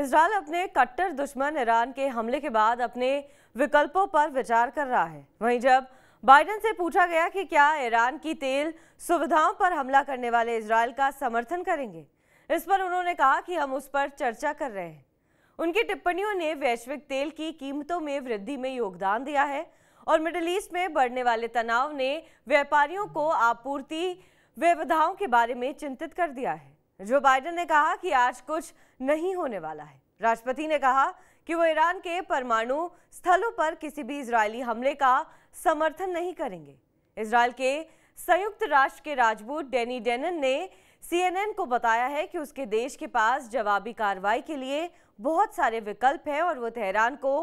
Israel अपने कट्टर दुश्मन ईरान के हमले के बाद अपने विकल्पों पर विचार कर रहा है वहीं जब बाइडन से पूछा गया कि क्या ईरान की तेल सुविधाओं पर हमला करने वाले इसराइल का समर्थन करेंगे इस पर उन्होंने कहा कि हम उस पर चर्चा कर रहे हैं उनकी टिप्पणियों ने वैश्विक तेल की कीमतों में वृद्धि में योगदान दिया है और मिडल ईस्ट में बढ़ने वाले तनाव ने व्यापारियों को आपूर्ति व्यवधाओं के बारे में चिंतित कर दिया है जो बाइडेन ने कहा कि आज कुछ नहीं होने वाला है राष्ट्रपति ने कहा कि वो ईरान के परमाणु स्थलों पर किसी भी इजरायली हमले का समर्थन नहीं करेंगे इसराइल के संयुक्त राष्ट्र के राजदूत डेनी डेनन ने सीएनएन को बताया है कि उसके देश के पास जवाबी कार्रवाई के लिए बहुत सारे विकल्प हैं और वो तेहरान को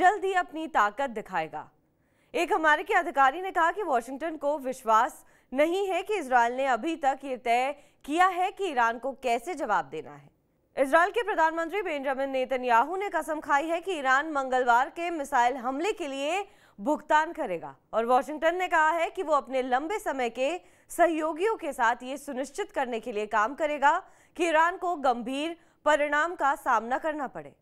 जल्द ही अपनी ताकत दिखाएगा एक हमारे के अधिकारी ने कहा कि वॉशिंगटन को विश्वास नहीं है कि इसराइल ने अभी तक ये तय किया है कि ईरान को कैसे जवाब देना है इसराइल के प्रधानमंत्री बेंजामिन नेतन्याहू ने कसम खाई है कि ईरान मंगलवार के मिसाइल हमले के लिए भुगतान करेगा और वॉशिंगटन ने कहा है कि वो अपने लंबे समय के सहयोगियों के साथ ये सुनिश्चित करने के लिए काम करेगा कि ईरान को गंभीर परिणाम का सामना करना पड़े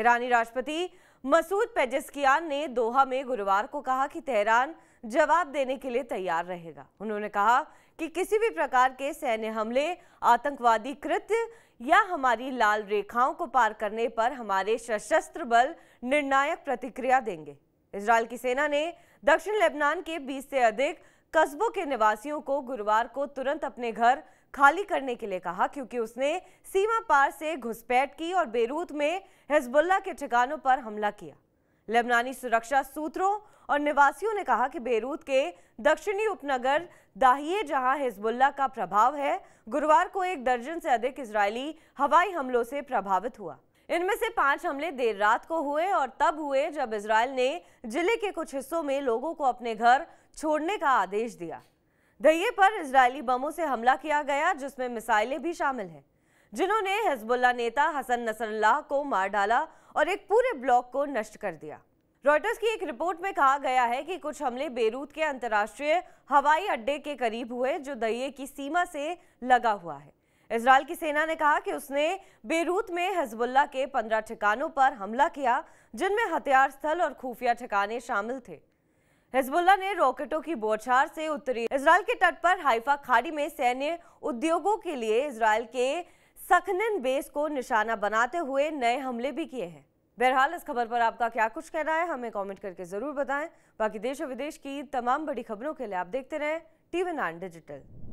ईरानी राष्ट्रपति मसूद पेजस्कियान ने दोहा में गुरुवार को कहा कि तेहरान जवाब देने के लिए तैयार रहेगा उन्होंने कहा कि किसी भी प्रकार के सैन्य हमले आतंकवादी कृत्य या हमारी लाल रेखाओं को पार करने पर हमारे सशस्त्र बल निर्णायक प्रतिक्रिया देंगे इसराइल की सेना ने दक्षिण लेबनान के 20 से अधिक कस्बों के निवासियों को गुरुवार को तुरंत अपने घर खाली करने के लिए कहा क्योंकि उसने सीमा पार से घुसपैठ की और बेरूत में हिजबुल्ला के ठिकानों पर हमला किया लेबनानी सुरक्षा सूत्रों और निवासियों ने कहा कि बेरूत के दक्षिणी उपनगर दाहिए जहां हिजबुल्ला का प्रभाव है गुरुवार को एक दर्जन से अधिक इसराइली हवाई हमलों से प्रभावित हुआ इनमें से पांच हमले देर रात को हुए और तब हुए जब इसराइल ने जिले के कुछ हिस्सों में लोगों को अपने घर छोड़ने का आदेश दिया दहिए पर इसराइली बमों से हमला किया गया जिसमें मिसाइलें भी शामिल हैं जिन्होंने हिजबुल्ला नेता हसन नसरल्लाह को मार डाला और एक पूरे ब्लॉक को नष्ट कर दिया रॉयटर्स की एक रिपोर्ट में कहा गया है कि कुछ हमले बेरूत के अंतर्राष्ट्रीय हवाई अड्डे के करीब हुए जो दइये की सीमा से लगा हुआ है इसराइल की सेना ने कहा कि उसने बेरूत में हजबुल्ला के पंद्रह ठिकानों पर हमला किया जिनमें हथियार स्थल और खुफिया ठिकाने शामिल थे हिजबुल्ला ने रॉकेटों की बौछार से उत्तरी इसराइल के तट पर हाइफा खाड़ी में सैन्य उद्योगों के लिए इसराइल के सखनिन बेस को निशाना बनाते हुए नए हमले भी किए हैं बहरहाल इस खबर पर आपका क्या कुछ कहना है हमें कमेंट करके ज़रूर बताएं बाकी देश और विदेश की तमाम बड़ी खबरों के लिए आप देखते रहें टीवी नाइन डिजिटल